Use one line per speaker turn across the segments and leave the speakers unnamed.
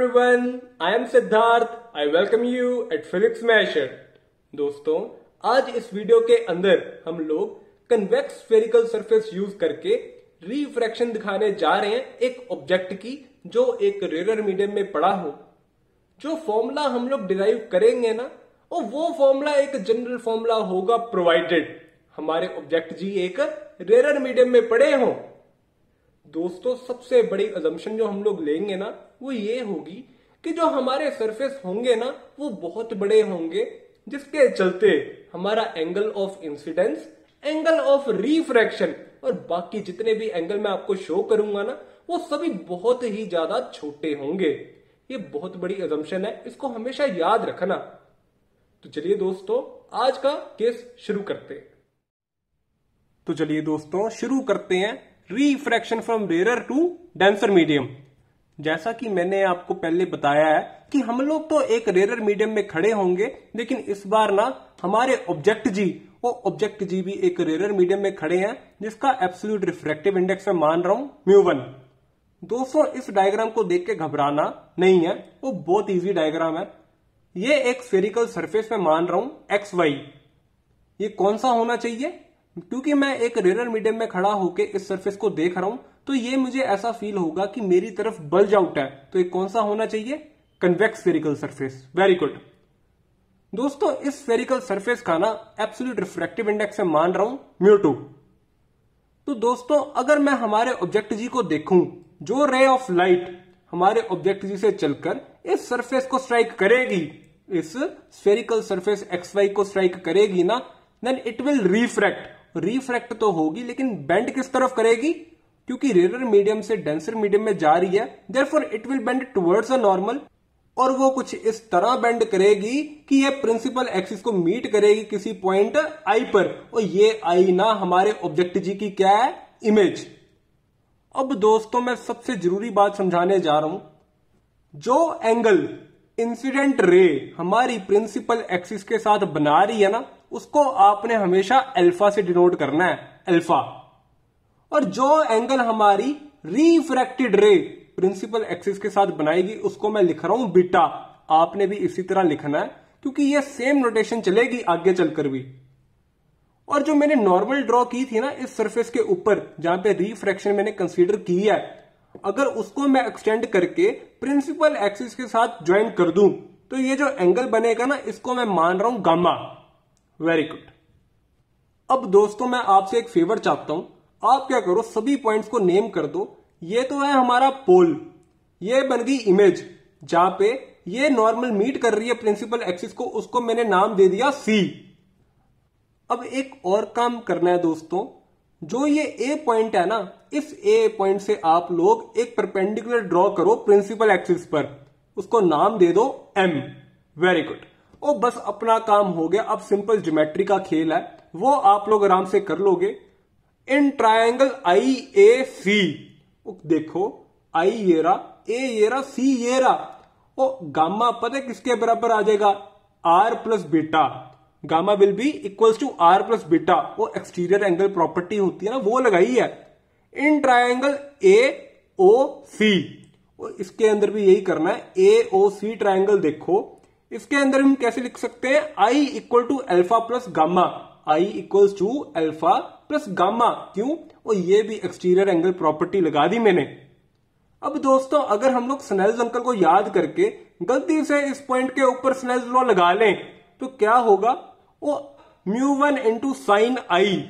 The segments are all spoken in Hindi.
everyone I am Siddharth I welcome you at physics masher दोस्तों आज इस वीडियो के अंदर हम लोग कन्वेक्स स्फेरिकल सरफेस यूज करके रिफ्रैक्शन दिखाने जा रहे हैं एक ऑब्जेक्ट की जो एक रेयर मीडियम में पड़ा हो जो फॉर्मूला हम लोग डिराइव करेंगे ना और वो फॉर्मूला एक जनरल फॉर्मूला होगा प्रोवाइडेड हमारे ऑब्जेक्ट जी एक रेयर मीडियम में पड़े हों दोस्तों सबसे बड़ी अजम्पन जो हम लोग लेंगे ना वो ये होगी कि जो हमारे सरफेस होंगे ना वो बहुत बड़े होंगे जिसके चलते हमारा angle of incidence angle of refraction और बाकी जितने भी एंगल मैं आपको शो करूंगा ना वो सभी बहुत ही ज्यादा छोटे होंगे ये बहुत बड़ी एजम्पन है इसको हमेशा याद रखना तो चलिए दोस्तों आज का केस शुरू करते तो चलिए दोस्तों शुरू करते हैं refraction from rare to denser medium जैसा कि मैंने आपको पहले बताया है कि हम लोग तो एक रेयर मीडियम में खड़े होंगे लेकिन इस बार ना हमारे ऑब्जेक्ट जी वो ऑब्जेक्ट जी भी एक रेयर मीडियम में खड़े हैं जिसका एब्सोल्यूट रिफ्रैक्टिव इंडेक्स में मान रहा हूं म्यू वन दोस्तों इस डायग्राम को देख के घबराना नहीं है वो बहुत इजी डायग्राम है ये एक फेरिकल सरफेस में मान रहा हूं एक्स वाई ये कौन सा होना चाहिए क्योंकि मैं एक रेयर मीडियम में खड़ा होकर इस सरफेस को देख रहा हूं तो ये मुझे ऐसा फील होगा कि मेरी तरफ बल्ज आउट है तो एक कौन सा होना चाहिए convex spherical surface very good दोस्तों इस फेरिकल सरफेस का ना एब्सोल्यूट रिफ्रेक्टिव इंडेक्स में मान रहा हूं म्यूटू तो दोस्तों अगर मैं हमारे ऑब्जेक्ट जी को देखूं जो रे ऑफ लाइट हमारे ऑब्जेक्ट जी से चलकर इस सरफेस को स्ट्राइक करेगी इस स्फेरिकल सरफेस एक्स वाई को स्ट्राइक करेगी ना then it will refract refract तो होगी लेकिन बेंड किस तरफ करेगी क्योंकि रेरर मीडियम से डेंसर मीडियम में जा रही है therefore it will bend towards a normal और वो कुछ इस तरह बेंड करेगी कि ये प्रिंसिपल एक्सिस को मीट करेगी किसी पॉइंट आई पर और ये आई ना हमारे ऑब्जेक्ट जी की क्या है इमेज अब दोस्तों मैं सबसे जरूरी बात समझाने जा रहा हूं जो एंगल इंसिडेंट रे हमारी प्रिंसिपल एक्सिस के साथ बना रही है ना उसको आपने हमेशा अल्फा से डिनोट करना है अल्फा और जो एंगल हमारी रिफ्रैक्टेड रे प्रिंसिपल एक्सिस के साथ बनाएगी उसको मैं लिख रहा हूं बीटा आपने भी इसी तरह लिखना है क्योंकि ये सेम नोटेशन चलेगी आगे चलकर भी और जो मैंने नॉर्मल ड्रॉ की थी ना इस सरफेस के ऊपर जहां पे रिफ्रैक्शन मैंने कंसीडर की है अगर उसको मैं एक्सटेंड करके प्रिंसिपल एक्सिस के साथ ज्वाइन कर दूं तो ये जो एंगल बनेगा ना इसको मैं मान रहा हूं गामा वेरी गुड अब दोस्तों मैं आपसे एक फेवर चाहता हूं आप क्या करो सभी पॉइंट्स को नेम कर दो ये तो है हमारा पोल ये बन गई इमेज जहां पे ये नॉर्मल मीट कर रही है प्रिंसिपल एक्सिस को उसको मैंने नाम दे दिया सी अब एक और काम करना है दोस्तों जो ये ए पॉइंट है ना इस ए पॉइंट से आप लोग एक परपेंडिकुलर ड्रॉ करो प्रिंसिपल एक्सिस पर उसको नाम दे दो एम वेरी गुड और बस अपना काम हो गया अब सिंपल ज्योमेट्री का खेल है वो आप लोग आराम से कर लोगे इन ट्राइंगल आई ए सी देखो आई येरा ए येरा सी येरा ओ गामा पता है किसके बराबर आ जाएगा R plus beta gamma will be equals to R plus beta वो एक्सटीरियर एंगल प्रॉपर्टी होती है ना वो लगाई है इन ट्राइंगल ए ओ सी इसके अंदर भी यही करना है ए ओ सी ट्राइंगल देखो इसके अंदर हम कैसे लिख सकते हैं i equal to alpha plus gamma i equal to alpha plus gamma क्यों और ये भी एक्सटीरियर एंगल प्रॉपर्टी लगा दी मैंने अब दोस्तों अगर हम लोग स्नेल्स अंकल को याद करके गलती से इस पॉइंट के ऊपर स्नेल्स लॉ लगा लें तो क्या होगा वो mu one into sine i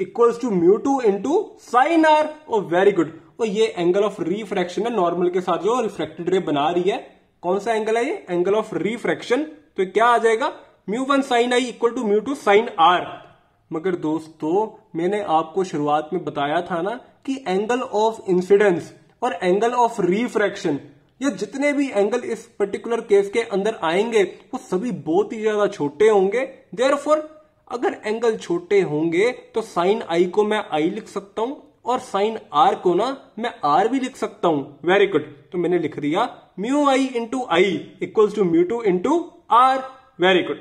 equals to mu two into sine R और वेरी गुड और ये एंगल ऑफ रिफ्रैक्शन है नॉर्मल के साथ जो रिफ्रेक्टेड रे बना रही है कौन सा एंगल है ये एंगल ऑफ रिफ्रैक्शन तो क्या आ जाएगा mu one sine i equal to mu two sine R मगर दोस्तों मैंने आपको शुरुआत में बताया था ना कि एंगल ऑफ इंसिडेंस और एंगल ऑफ रिफ्रैक्शन ये जितने भी एंगल इस पर्टिकुलर केस के अंदर आएंगे वो सभी बहुत ही ज्यादा छोटे होंगे देर अगर एंगल छोटे होंगे तो साइन आई को मैं आई लिख सकता हूं और साइन आर को ना मैं आर भी लिख सकता हूं वेरी गुड तो मैंने लिख दिया mu i into i equals to mu two into R very good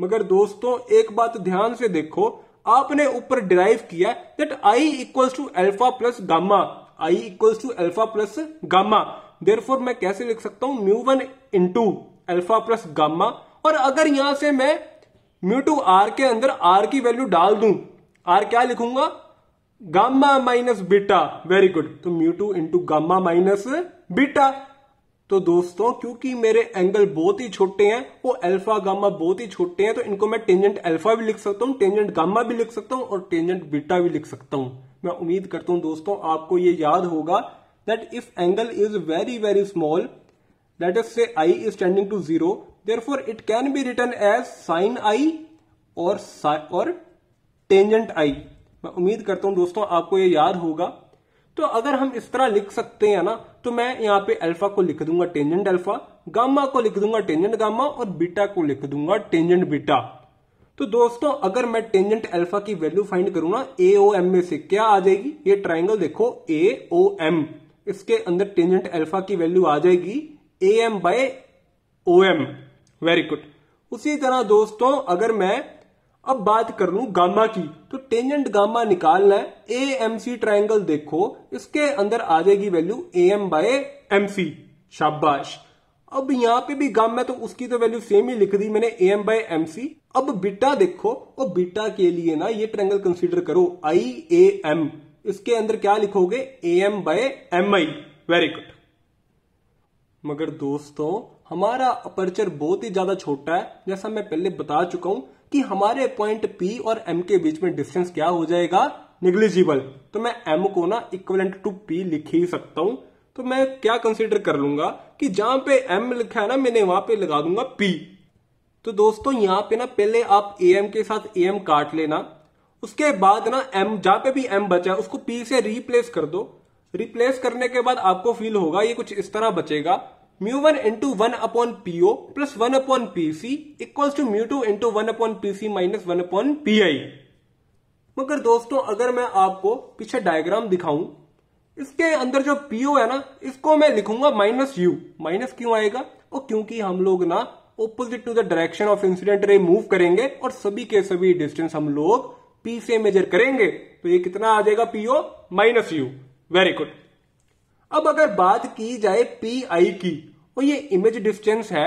मगर दोस्तों एक बात ध्यान से देखो आपने ऊपर डिराइव किया that i equals to alpha plus gamma i equals to alpha plus gamma there मैं कैसे लिख सकता हूं mu one into alpha plus gamma और अगर यहां से मैं म्यू टू आर के अंदर आर की वैल्यू डाल दू आर क्या लिखूंगा gamma minus beta very good तो mu two into gamma minus beta तो दोस्तों क्योंकि मेरे एंगल बहुत ही छोटे हैं वो अल्फा गामा बहुत ही छोटे हैं तो इनको मैं टेंजेंट अल्फा भी लिख सकता हूँ टेंजेंट गामा भी लिख सकता हूँ और टेंजेंट बीटा भी लिख सकता हूँ मैं उम्मीद करता हूँ दोस्तों आपको ये याद होगा that if angle is very very small that is say i is tending to zero therefore it can be written as sine i और और टेंजेंट आई मैं उम्मीद करता हूँ दोस्तों आपको ये याद होगा तो अगर हम इस तरह लिख सकते हैं ना तो मैं यहाँ पे अल्फा को लिख दूंगा टेंजेंट अल्फा गामा को लिख दूंगा टेंजेंट गामा और बीटा को लिख दूंगा टेंजेंट बीटा तो दोस्तों अगर मैं टेंजेंट अल्फा की वैल्यू फाइंड करूं ना ए ओ एम में से क्या आ जाएगी ये ट्राइंगल देखो ए ओ एम इसके अंदर टेंजेंट अल्फा की वैल्यू आ जाएगी A M by O M very good उसी तरह दोस्तों अगर मैं अब बात कर लू गामा की तो टेंजेंट गामा निकालना है ए एम सी ट्राइंगल देखो इसके अंदर आ जाएगी value A M by M C शाबाश अब यहां पे भी गामा तो उसकी तो वैल्यू सेम ही लिख दी मैंने A M by M C अब बीटा देखो और बीटा के लिए ना ये ट्राइंगल कंसिडर करो आई ए एम इसके अंदर क्या लिखोगे A M by M I very good मगर दोस्तों हमारा अपर्चर बहुत ही ज्यादा छोटा है जैसा मैं पहले बता चुका हूं कि हमारे पॉइंट P और M के बीच में डिस्टेंस क्या हो जाएगा निग्लिजिबल तो मैं M को ना इक्वलेंट टू P लिख ही सकता हूं तो मैं क्या कंसिडर कर लूंगा कि जहां पे M लिखा है ना मैंने वहां पे लगा दूंगा P तो दोस्तों यहां पे ना पहले आप एम के साथ ए एम काट लेना उसके बाद ना एम जहां पे भी एम बचा उसको पी से रिप्लेस कर दो रिप्लेस करने के बाद आपको फील होगा ये कुछ इस तरह बचेगा mu one into one upon PO plus one upon PC equals to mu two into one upon PC minus one upon PI मगर दोस्तों अगर मैं आपको पीछे डायग्राम दिखाऊं इसके अंदर जो पीओ है ना इसको मैं लिखूंगा माइनस यू माइनस क्यों आएगा और क्योंकि हम लोग ना opposite to the direction of incident ray move करेंगे और सभी के सभी डिस्टेंस हम लोग पी से मेजर करेंगे तो ये कितना आ जाएगा PO minus u very good अब अगर बात की जाए पी आई की और ये इमेज डिस्टेंस है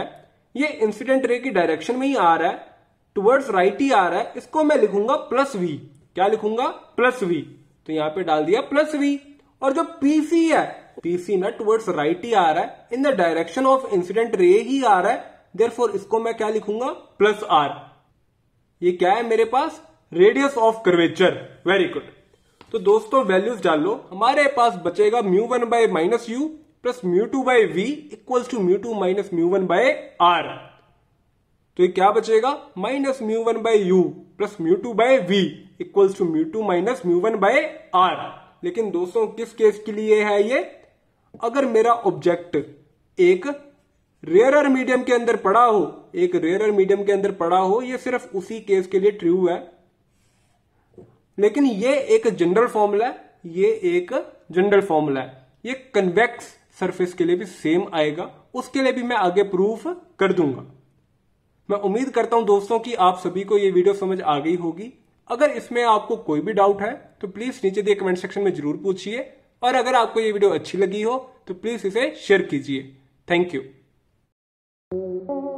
ये इंसिडेंट रे की डायरेक्शन में ही आ रहा है टुवर्ड्स राइट ही आ रहा है इसको मैं लिखूंगा प्लस वी क्या लिखूंगा प्लस वी तो यहां पे डाल दिया प्लस वी और जो पीसी है पीसी ना टुवर्ड्स राइट ही आ रहा है in the direction of incident ray ही आ रहा है देर इसको मैं क्या लिखूंगा प्लस आर ये क्या है मेरे पास radius of curvature very good तो दोस्तों वैल्यूज डाल लो हमारे पास बचेगा mu one by minus u plus mu two by v equals to mu two minus mu one by R तो ये क्या बचेगा minus mu one by u plus mu two by v equals to mu two minus mu one by R लेकिन दोस्तों किस केस के लिए है ये अगर मेरा ऑब्जेक्ट एक रेयरर मीडियम के अंदर पड़ा हो एक रेयरर मीडियम के अंदर पड़ा हो ये सिर्फ उसी केस के लिए ट्रू है लेकिन ये एक जनरल फॉर्मूला है ये एक जनरल फॉर्मूला है ये कन्वेक्स सरफेस के लिए भी सेम आएगा उसके लिए भी मैं आगे प्रूफ कर दूंगा मैं उम्मीद करता हूं दोस्तों कि आप सभी को ये वीडियो समझ आ गई होगी अगर इसमें आपको कोई भी डाउट है तो प्लीज नीचे दिए कमेंट सेक्शन में जरूर पूछिए और अगर आपको ये वीडियो अच्छी लगी हो तो प्लीज इसे शेयर कीजिए थैंक यू